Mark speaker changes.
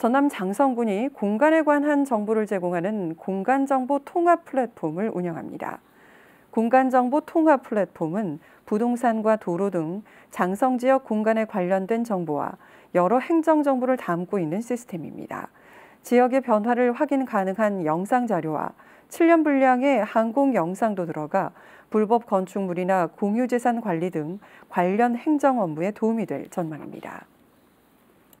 Speaker 1: 전남 장성군이 공간에 관한 정보를 제공하는 공간정보 통합 플랫폼을 운영합니다. 공간정보 통합 플랫폼은 부동산과 도로 등 장성 지역 공간에 관련된 정보와 여러 행정 정보를 담고 있는 시스템입니다. 지역의 변화를 확인 가능한 영상 자료와 7년 분량의 항공 영상도 들어가 불법 건축물이나 공유재산 관리 등 관련 행정 업무에 도움이 될 전망입니다.